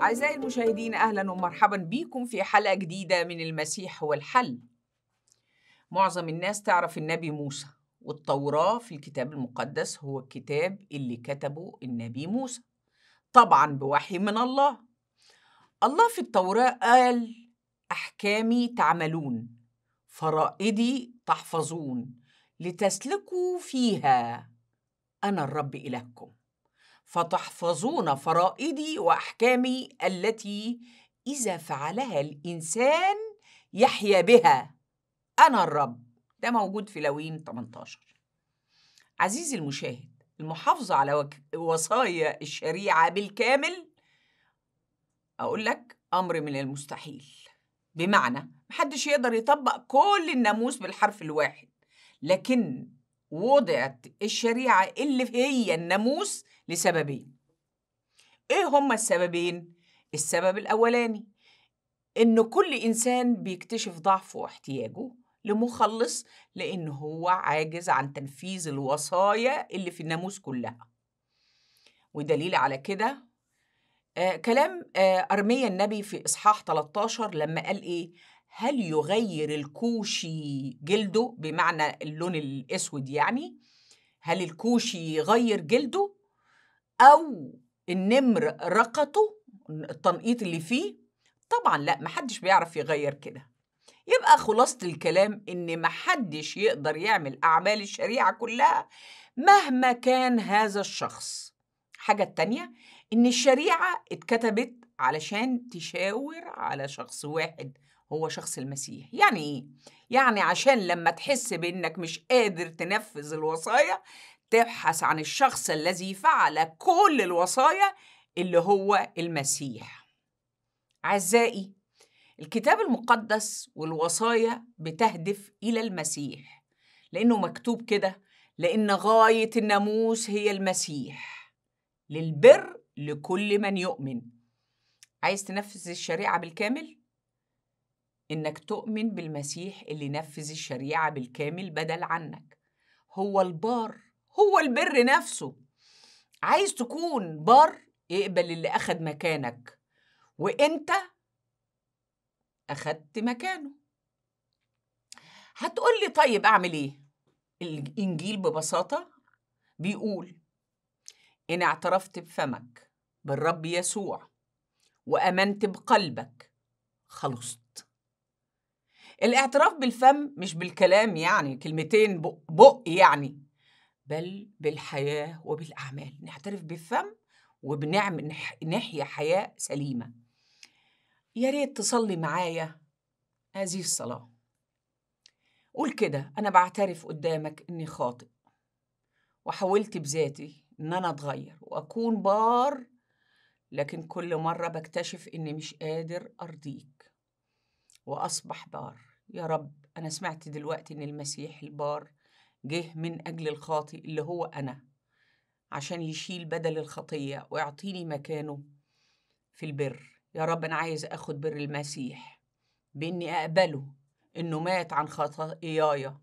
أعزائي المشاهدين أهلا ومرحبا بكم في حلقة جديدة من المسيح هو الحل معظم الناس تعرف النبي موسى والتوراة في الكتاب المقدس هو الكتاب اللي كتبه النبي موسى طبعا بوحي من الله الله في التوراة قال أحكامي تعملون فرائدي تحفظون لتسلكوا فيها أنا الرب إلهكم فتحفظون فرائدي واحكامي التي اذا فعلها الانسان يحيا بها انا الرب ده موجود في لوين 18 عزيزي المشاهد المحافظه على وصايا الشريعه بالكامل اقول لك امر من المستحيل بمعنى محدش يقدر يطبق كل الناموس بالحرف الواحد لكن وضعت الشريعه اللي هي الناموس لسببين ايه هما السببين السبب الاولاني ان كل انسان بيكتشف ضعفه واحتياجه لمخلص لان هو عاجز عن تنفيذ الوصايا اللي في الناموس كلها ودليل على كده آه كلام آه أرميا النبي في إصحاح 13 لما قال إيه هل يغير الكوشي جلده بمعنى اللون الأسود يعني هل الكوشي يغير جلده أو النمر رقته التنقيط اللي فيه طبعا لا محدش بيعرف يغير كده يبقى خلاصة الكلام إن محدش يقدر يعمل أعمال الشريعة كلها مهما كان هذا الشخص حاجة تانية إن الشريعة اتكتبت علشان تشاور على شخص واحد هو شخص المسيح يعني إيه؟ يعني عشان لما تحس بإنك مش قادر تنفذ الوصايا تبحث عن الشخص الذي فعل كل الوصايا اللي هو المسيح عزائي الكتاب المقدس والوصايا بتهدف الى المسيح لانه مكتوب كده لان غايه الناموس هي المسيح للبر لكل من يؤمن عايز تنفذ الشريعه بالكامل انك تؤمن بالمسيح اللي نفذ الشريعه بالكامل بدل عنك هو البار هو البر نفسه عايز تكون بار اقبل اللي أخد مكانك وأنت أخدت مكانه هتقول لي طيب أعمل إيه؟ الإنجيل ببساطة بيقول إن اعترفت بفمك بالرب يسوع وأمنت بقلبك خلصت الاعتراف بالفم مش بالكلام يعني كلمتين بق, بق يعني بل بالحياة وبالأعمال نعترف بالفم وبنعمل نحيا حياة سليمة يا ريت تصلي معايا هذه الصلاة قول كده أنا بعترف قدامك إني خاطئ وحاولت بذاتي إن أنا أتغير وأكون بار لكن كل مرة بكتشف إني مش قادر أرضيك وأصبح بار يا رب أنا سمعت دلوقتي إن المسيح البار جه من أجل الخاطئ اللي هو أنا عشان يشيل بدل الخطية ويعطيني مكانه في البر يا رب أنا عايز أخد بر المسيح بإني أقبله إنه مات عن خطاياي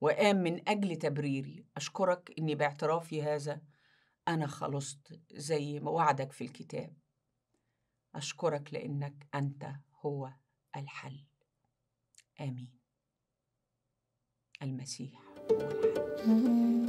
وقام من أجل تبريري أشكرك إني باعترافي هذا أنا خلصت زي ما وعدك في الكتاب أشكرك لأنك أنت هو الحل آمين المسيح هو الحق